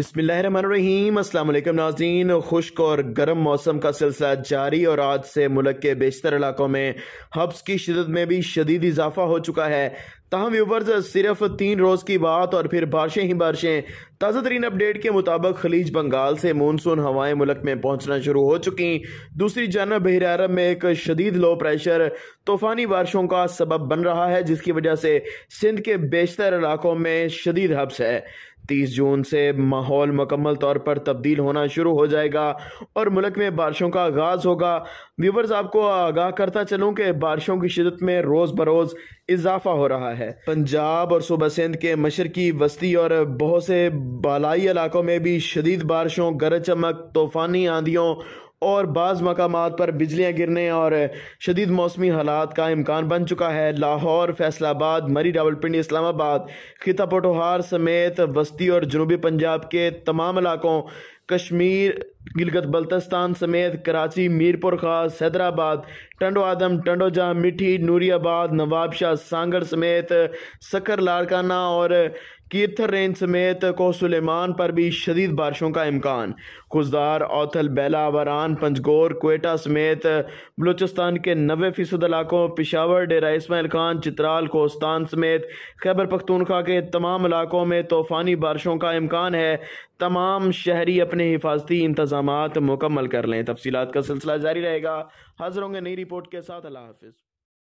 बिसमीम अल्लाम नाजीन खुश्क और गर्म मौसम का सिलसिला जारी और आज से मुल्क के बेशतर इलाकों में हब्स की शिदत में भी शदीद इजाफा हो चुका है तहम व्यूवर्स सिर्फ तीन रोज़ की बात और फिर बारिशें ही बारिशें ताज़ा तरीन अपडेट के मुताबिक खलीज बंगाल से मानसून हवाएं मुल्क में पहुंचना शुरू हो चुकी दूसरी जानब बहर अरब में एक शदीद लो प्रेशर तूफ़ानी बारिशों का सबब बन रहा है जिसकी वजह से सिंध के बेशतर इलाकों में शदीद हब्स है 30 जून से माहौल मुकम्मल तौर पर तब्दील होना शुरू हो जाएगा और मुल्क में बारिशों का आगाज़ होगा व्यूवर्स आपको आगाह करता चलूँ कि बारिशों की शिदत में रोज़ बरोज़ इजाफा हो रहा है पंजाब और सूबा सिंध के मशरकी वस्ती और बहुत से बालाई इलाकों में भी शदीद बारिशों गरज चमक तूफ़ानी आंधियों और बाज़ मकाम पर बिजलियाँ गिरने और शदीद मौसमी हालात का इम्कान बन चुका है लाहौर फैसलाबाद मरी रावलपिंडी इस्लामाबाद खिता पटोहार समेत वस्ती और जनूबी पंजाब के तमाम इलाकों कश्मीर गिलगत बल्तस्तान समेत कराची मीरपुर खास हैदराबाद टंडो आदम टंडो जहाँ मिठी नूरियाबाद नवाबशाह सांगड़ समेत सकर लाड़काना और कीर्थर रेंज समेत को सुलेमान पर भी शदीद बारिशों का इम्कान खुशदार औथल बेला वरान पंजगोर कोयटा समेत बलूचिस्तान के नबे फ़ीसद इलाकों पिशावर डेरा इसमाइल खान चित्राल कोस्तान समेत खैबर पख्तूनखा के तमाम इलाकों में तूफ़ानी बारिशों का इम्कान है तमाम शहरी अपने हिफाजती इंतजाम मुकम्मल कर लें तफसीत का सिलसिला जारी रहेगा हाजिर होंगे नई रिपोर्ट के साथ अल्लाह हाफिज़